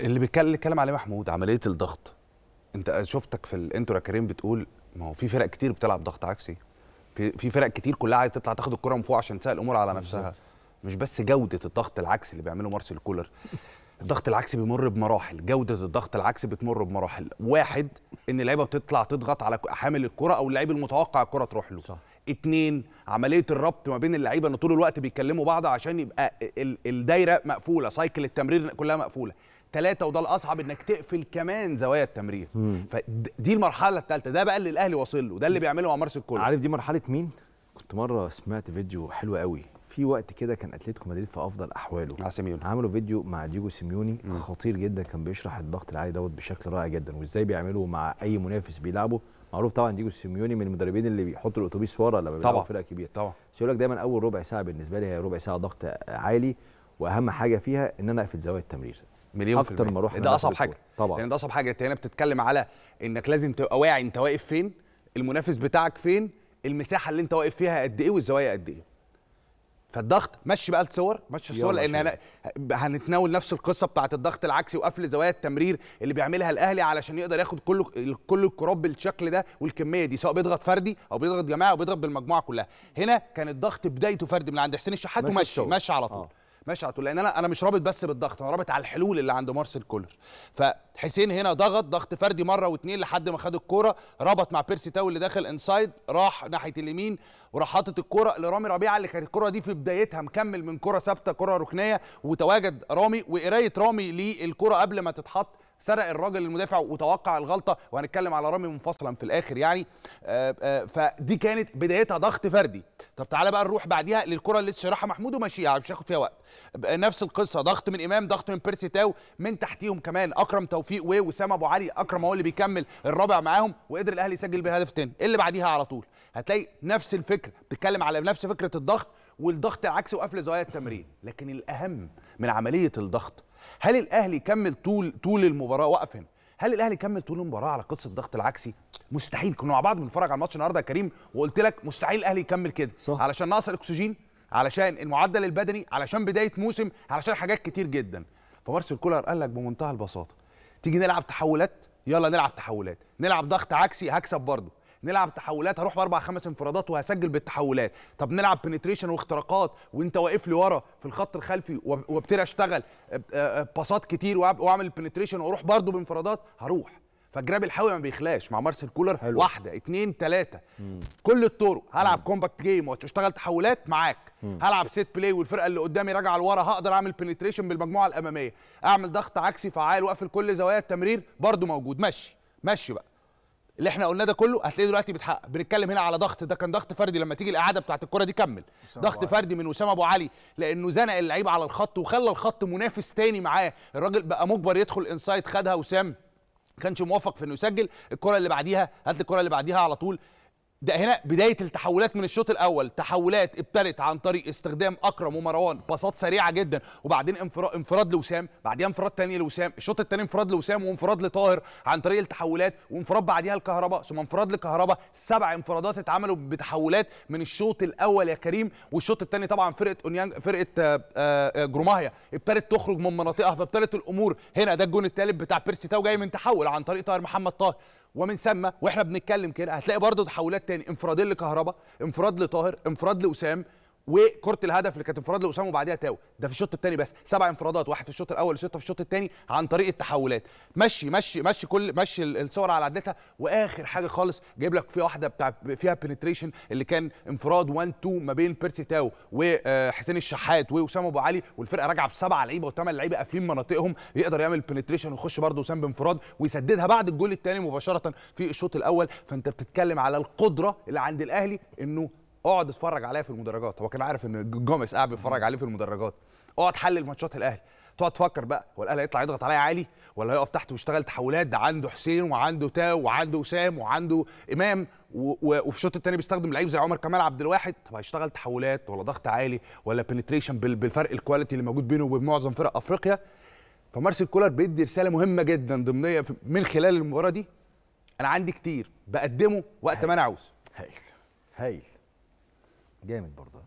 اللي بيتكلم عليه محمود عمليه الضغط انت شفتك في الانترو يا كريم بتقول ما هو في فرق كتير بتلعب ضغط عكسي في في فرق كتير كلها عايز تطلع تاخد الكره من فوق عشان تسال الامور على نفسها مش بس جوده الضغط العكسي اللي بيعمله مارسيل كولر الضغط العكسي بيمر بمراحل جوده الضغط العكسي بتمر بمراحل واحد ان اللعيبه بتطلع تضغط على حامل الكره او اللعيب المتوقع الكره تروح له صح. اتنين عمليه الربط ما بين اللعيبه ان طول الوقت بيكلموا بعض عشان يبقى الدايره مقفوله سايكل التمرير كلها مقفوله ثلاثه وده الاصعب انك تقفل كمان زوايا التمرير فدي المرحله الثالثه ده بقى اللي الاهلي واصل له ده اللي بيعمله مع مارسيل كولر عارف دي مرحله مين كنت مره سمعت فيديو حلو قوي في وقت كده كان اتلتيكو مدريد في افضل احواله مع سيميوني عملوا فيديو مع ديجو سيميوني مم. خطير جدا كان بيشرح الضغط العالي دوت بشكل رائع جدا وازاي بيعمله مع اي منافس بيلعبه معروف طبعا ديجو سيميوني من المدربين اللي بيحطوا الاتوبيس ورا لما بيلعبوا فرقه كبيره طبعا بس يقول لك دايما اول ربع ساعه بالنسبه لي هي ربع ساعه ضغط عالي واهم حاجه فيها ان انا اقفل زوايا التمرير مليون اكتر ما اروح ده اصعب حاجه طبعا يعني ده اصعب حاجه انت هنا بتتكلم على انك لازم تبقى واعي انت واقف فين المنافس بتاعك فين المساحه اللي انت واقف فيها قد ايه والزوايا قد ايه فالضغط مشي بقى الصور مشي الصور لان انا هنتناول نفس القصه بتاعه الضغط العكسي وقفل زوايا التمرير اللي بيعملها الاهلي علشان يقدر ياخد كل كل الكرات بالشكل ده والكميه دي سواء بيضغط فردي او بيضغط جماعه او بيضغط بالمجموعه كلها هنا كان الضغط بدايته فردي من عند حسين الشحات ومشي مشي على طول آه. ماشي على طول لان انا انا مش رابط بس بالضغط انا رابط على الحلول اللي عند مارسيل كولر فحسين هنا ضغط ضغط فردي مره واثنين لحد ما خد الكوره ربط مع بيرسي تاو اللي داخل انسايد راح ناحيه اليمين وراح حاطط الكوره لرامي ربيعه اللي كانت الكوره دي في بدايتها مكمل من كوره ثابته كوره ركنيه وتواجد رامي وقرايه رامي للكوره قبل ما تتحط سرق الراجل المدافع وتوقع الغلطه وهنتكلم على رامي منفصلا في الاخر يعني آه، آه، فدي كانت بدايتها ضغط فردي طب تعالى بقى نروح بعديها للكره اللي لسه محمود ومشيها مش هاخد فيها وقت نفس القصه ضغط من امام ضغط من بيرسي تاو من تحتيهم كمان اكرم توفيق ووسام ابو علي اكرم هو اللي بيكمل الرابع معاهم وقدر الاهلي يسجل بالهدف الثاني اللي بعديها على طول هتلاقي نفس الفكر بتتكلم على نفس فكره الضغط والضغط العكسي وقفل زوايا التمرين لكن الاهم من عمليه الضغط هل الاهلي كمل طول طول المباراه واقف هنا هل الاهلي كمل طول المباراه على قصه الضغط العكسي مستحيل كنا مع بعض بنتفرج على الماتش النهارده يا كريم وقلت لك مستحيل الاهلي يكمل كده صح. علشان نقص الاكسجين علشان المعدل البدني علشان بدايه موسم علشان حاجات كتير جدا فمارسيل كولر قال لك بمنتهى البساطه تيجي نلعب تحولات يلا نلعب تحولات نلعب ضغط عكسي هكسب برضه نلعب تحولات هروح باربع خمس انفرادات وهسجل بالتحولات طب نلعب بنتريشن واختراقات وانت واقف لي ورا في الخط الخلفي وابتدي اشتغل باصات كتير واعمل بنتريشن واروح برده بانفرادات هروح فجراب الحاوي ما بيخلاش مع مارسيل كولر حلو. واحده اتنين تلاته كل الطرق هلعب كومباكت جيم واشتغل تحولات معاك مم. هلعب سيت بلاي والفرقه اللي قدامي راجعه لورا هقدر اعمل بنتريشن بالمجموعه الاماميه اعمل ضغط عكسي فعال واقفل كل زوايا التمرير برده موجود ماشي ماشي بقى اللي احنا قلناه ده كله هتلاقيه دلوقتي بيتحقق بنتكلم هنا على ضغط ده كان ضغط فردي لما تيجي الاعاده بتاعه الكره دي كمل ضغط فردي من وسام ابو علي لانه زنق اللعيب على الخط وخلى الخط منافس تاني معاه الراجل بقى مجبر يدخل انسايد خدها وسام كانش موفق في انه يسجل الكره اللي بعديها هات الكره اللي بعديها على طول ده هنا بدايه التحولات من الشوط الاول تحولات ابتدت عن طريق استخدام اكرم ومروان باصات سريعه جدا وبعدين انفراد لوسام بعديها انفراد تاني لوسام الشوط الثاني انفراد لوسام وانفراد لطاهر عن طريق التحولات وانفراد بعديها لكهرباء ثم انفراد لكهرباء سبع انفرادات اتعملوا بتحولات من الشوط الاول يا كريم والشوط الثاني طبعا فرقه اونيانج فرقه آه، آه، آه، جروماهيا ابتدت تخرج من مناطقها فابتدت الامور هنا ده الجون الثالث بتاع بيرسي تاو جاي من تحول عن طريق طاهر محمد طاهر ومن ثم واحنا بنتكلم كده هتلاقي برضه تحولات تاني انفرادين لكهربا انفراد لطاهر انفراد لاسام وكره الهدف اللي كانت انفراد لاسامه وبعديها تاو ده في الشوط الثاني بس سبع انفرادات واحد في الشوط الاول وسته في الشوط الثاني عن طريق التحولات مشي مشي مشي كل مشي الصور على عدتها واخر حاجه خالص جايب لك فيها واحده بتاع فيها بنتريشن اللي كان انفراد 1 2 ما بين بيرسي تاو وحسين آه، الشحات واسامه ابو علي والفرقه راجعه بسبعه لعيبه وثمان لعيبه قافلين مناطقهم يقدر يعمل بنتريشن ويخش برده وسام بانفراد ويسددها بعد الجول الثاني مباشره في الشوط الاول فانت بتتكلم على القدره اللي عند الاهلي انه اقعد اتفرج عليا في المدرجات هو كان عارف ان جوميز قاعد بيتفرج عليه في المدرجات اقعد حلل ماتشات الاهلي تقعد تفكر بقى هو الاهلي هيطلع يضغط عليا عالي ولا هيقف تحت ويشتغل تحولات ده عنده حسين وعنده تاو وعنده وسام وعنده امام وفي الشوط الثاني بيستخدم لعيب زي عمر كمال عبد الواحد طب هيشتغل تحولات ولا ضغط عالي ولا بنتريشن بالفرق الكواليتي اللي موجود بينه وبين معظم فرق افريقيا فمارسيل كولر بيدي رساله مهمه جدا ضمنيه من خلال المباراه دي انا عندي كتير بقدمه وقت ما انا عاوز هايل هايل جامد برضه